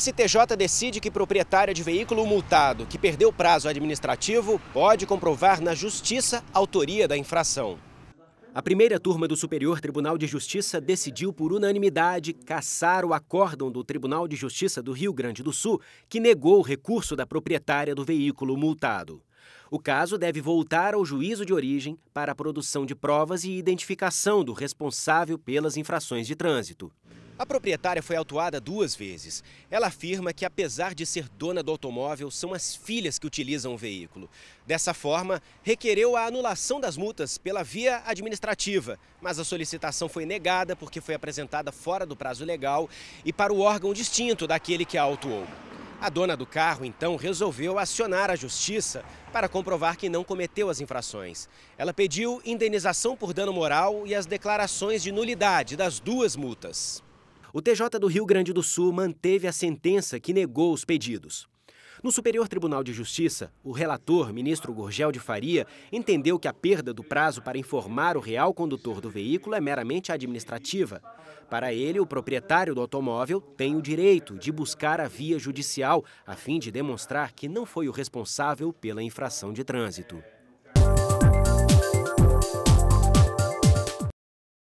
STJ decide que proprietária de veículo multado que perdeu prazo administrativo pode comprovar na justiça a autoria da infração. A primeira turma do Superior Tribunal de Justiça decidiu por unanimidade cassar o acórdão do Tribunal de Justiça do Rio Grande do Sul, que negou o recurso da proprietária do veículo multado. O caso deve voltar ao juízo de origem para a produção de provas e identificação do responsável pelas infrações de trânsito. A proprietária foi autuada duas vezes. Ela afirma que, apesar de ser dona do automóvel, são as filhas que utilizam o veículo. Dessa forma, requereu a anulação das multas pela via administrativa, mas a solicitação foi negada porque foi apresentada fora do prazo legal e para o órgão distinto daquele que a autuou. A dona do carro, então, resolveu acionar a justiça para comprovar que não cometeu as infrações. Ela pediu indenização por dano moral e as declarações de nulidade das duas multas o TJ do Rio Grande do Sul manteve a sentença que negou os pedidos. No Superior Tribunal de Justiça, o relator, ministro Gurgel de Faria, entendeu que a perda do prazo para informar o real condutor do veículo é meramente administrativa. Para ele, o proprietário do automóvel tem o direito de buscar a via judicial a fim de demonstrar que não foi o responsável pela infração de trânsito.